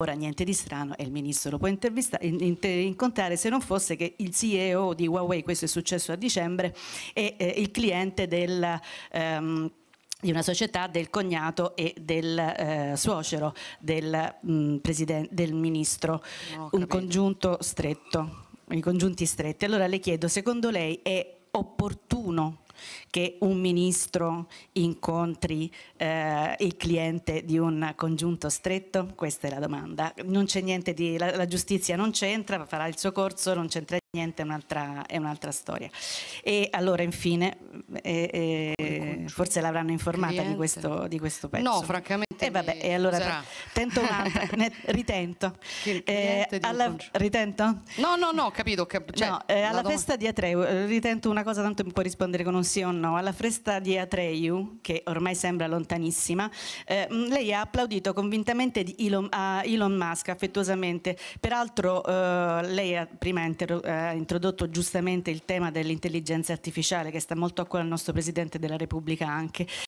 Ora niente di strano e il ministro lo può incontrare se non fosse che il CEO di Huawei, questo è successo a dicembre, è eh, il cliente del... Ehm, di una società del cognato e del eh, suocero del, mh, mm, del ministro, un congiunto stretto, i congiunti stretti. Allora le chiedo, secondo lei è opportuno che un ministro incontri eh, il cliente di un congiunto stretto? Questa è la domanda. Di, la, la, giustizia non c'entra, farà il suo corso, non c'entra niente, è un'altra, un storia. E allora infine, eh, eh, forse l'avranno informata di questo, di questo pezzo. No, francamente cliente. E eh, vabbè, e allora userà. tento un'altra, ritento. Eh, alla, ritento? No, no, no, capito. Cap cioè, no, eh, alla festa di Atreu, eh, ritento una cosa, tanto mi puoi rispondere con un sì o no. Alla festa di Atreu, che ormai sembra lontanissima, eh, mm, lei ha applaudito convintamente Elon, a Elon Musk, affettuosamente. Peraltro eh, lei ha prima ha introdotto giustamente il tema dell'intelligenza artificiale che sta molto a cuore al nostro Presidente della Repubblica anche.